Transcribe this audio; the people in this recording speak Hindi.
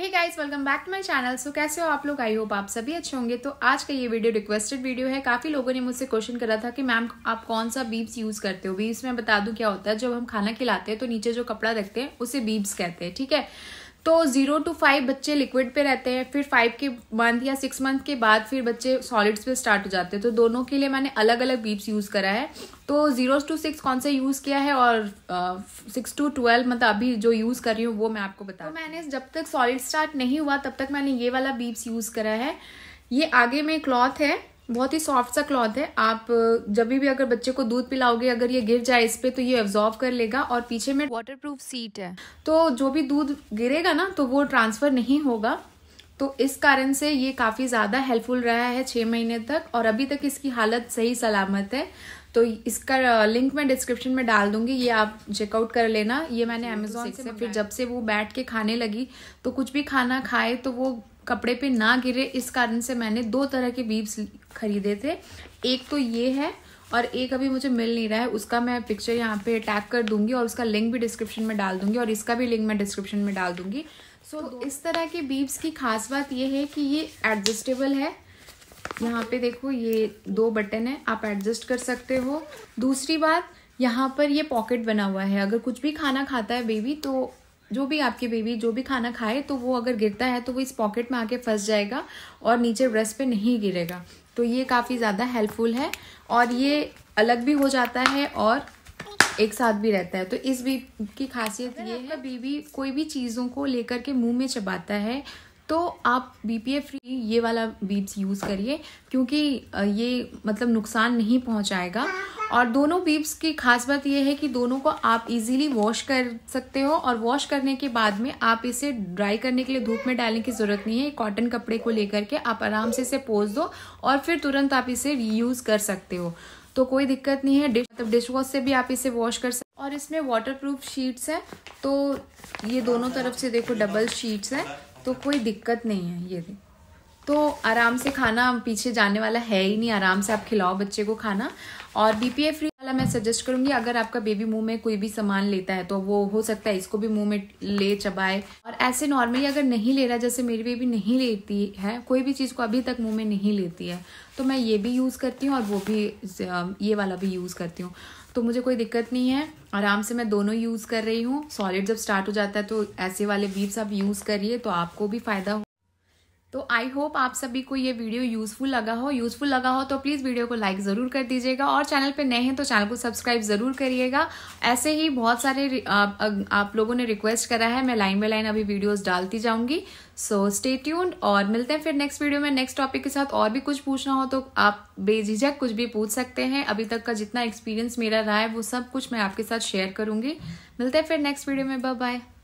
hey guys welcome back to my channel so कैसे हो आप लोग आई होप आप सभी अच्छे होंगे तो आज का ये वीडियो रिक्वेस्टेड वीडियो है काफ़ी लोगों ने मुझसे क्वेश्चन करा था कि मैम आप कौन सा बीब्स यूज़ करते हो बीब्स मैं बता दूं क्या होता है जब हम खाना खिलाते हैं तो नीचे जो कपड़ा रखते हैं उसे बीब्स कहते हैं ठीक है तो ज़ीरो टू फाइव बच्चे लिक्विड पे रहते हैं फिर फाइव के मंथ या सिक्स मंथ के बाद फिर बच्चे सॉलिड्स पे स्टार्ट हो जाते हैं तो दोनों के लिए मैंने अलग अलग बीप्स यूज़ करा है तो ज़ीरो टू सिक्स कौन सा यूज़ किया है और सिक्स टू ट्वेल्व मतलब अभी जो यूज़ कर रही हूँ वो मैं आपको बता तो मैंने जब तक सॉलिड स्टार्ट नहीं हुआ तब तक मैंने ये वाला बीप्स यूज़ करा है ये आगे में क्लॉथ है बहुत ही सॉफ्ट सा क्लॉथ है आप जब भी अगर बच्चे को दूध पिलाओगे अगर ये गिर जाए इस पर तो ये एब्जॉर्व कर लेगा और पीछे में वाटरप्रूफ सीट है तो जो भी दूध गिरेगा ना तो वो ट्रांसफ़र नहीं होगा तो इस कारण से ये काफ़ी ज़्यादा हेल्पफुल रहा है छह महीने तक और अभी तक इसकी हालत सही सलामत है तो इसका लिंक मैं डिस्क्रिप्शन में डाल दूंगी ये आप चेकआउट कर लेना ये मैंने अमेजोन से फिर जब से वो बैठ के खाने लगी तो कुछ भी खाना खाए तो वो कपड़े पे ना गिरे इस कारण से मैंने दो तरह के बीब्स खरीदे थे एक तो ये है और एक अभी मुझे मिल नहीं रहा है उसका मैं पिक्चर यहाँ पे टैग कर दूंगी और उसका लिंक भी डिस्क्रिप्शन में डाल दूंगी और इसका भी लिंक मैं डिस्क्रिप्शन में डाल दूंगी सो so, तो इस तरह के बीब्स की खास बात ये है कि ये एडजस्टेबल है यहाँ पे देखो ये दो बटन है आप एडजस्ट कर सकते हो दूसरी बात यहाँ पर ये पॉकेट बना हुआ है अगर कुछ भी खाना खाता है बेबी तो जो भी आपके बेबी जो भी खाना खाए तो वो अगर गिरता है तो वो इस पॉकेट में आके फंस जाएगा और नीचे ब्रेस्ट पे नहीं गिरेगा तो ये काफ़ी ज़्यादा हेल्पफुल है और ये अलग भी हो जाता है और एक साथ भी रहता है तो इस बीप की खासियत ये है बीबी कोई भी चीज़ों को लेकर के मुंह में चबाता है तो आप बी पी ए फ्री ये वाला बीप्स यूज़ करिए क्योंकि ये मतलब नुकसान नहीं पहुंचाएगा और दोनों बीब्स की खास बात यह है कि दोनों को आप इजीली वॉश कर सकते हो और वॉश करने के बाद में आप इसे ड्राई करने के लिए धूप में डालने की ज़रूरत नहीं है कॉटन कपड़े को लेकर के आप आराम से इसे पोस दो और फिर तुरंत आप इसे रीयूज़ कर सकते हो तो कोई दिक्कत नहीं है डिश मतलब डिश वॉश से भी आप इसे वॉश कर सकते और इसमें वाटर प्रूफ शीट्स हैं तो ये दोनों तरफ से देखो डबल शीट्स हैं तो कोई दिक्कत नहीं है ये तो आराम से खाना पीछे जाने वाला है ही नहीं आराम से आप खिलाओ बच्चे को खाना और बीपीए फ्री वाला मैं सजेस्ट करूंगी अगर आपका बेबी मुंह में कोई भी सामान लेता है तो वो हो सकता है इसको भी मुंह में ले चबाए और ऐसे नॉर्मली अगर नहीं ले रहा जैसे मेरी बेबी नहीं लेती है कोई भी चीज़ को अभी तक मुंह में नहीं लेती है तो मैं ये भी यूज़ करती हूँ और वो भी ये वाला भी यूज़ करती हूँ तो मुझे कोई दिक्कत नहीं है आराम से मैं दोनों यूज़ कर रही हूँ सॉलिड जब स्टार्ट हो जाता है तो ऐसे वाले बीप्स आप यूज़ करिए तो आपको भी फ़ायदा तो आई होप आप सभी को ये वीडियो यूज़फुल लगा हो यूज़फुल लगा हो तो प्लीज़ वीडियो को लाइक ज़रूर कर दीजिएगा और चैनल पे नए हैं तो चैनल को सब्सक्राइब ज़रूर करिएगा ऐसे ही बहुत सारे आप, आप लोगों ने रिक्वेस्ट करा है मैं लाइन बाय लाइन अभी वीडियोस डालती जाऊंगी सो स्टे ट्यून्ड और मिलते हैं फिर नेक्स्ट वीडियो में नेक्स्ट टॉपिक के साथ और भी कुछ पूछना हो तो आप बेझिझक कुछ भी पूछ सकते हैं अभी तक का जितना एक्सपीरियंस मेरा रहा है वो सब कुछ मैं आपके साथ शेयर करूँगी मिलते हैं फिर नेक्स्ट वीडियो में बाय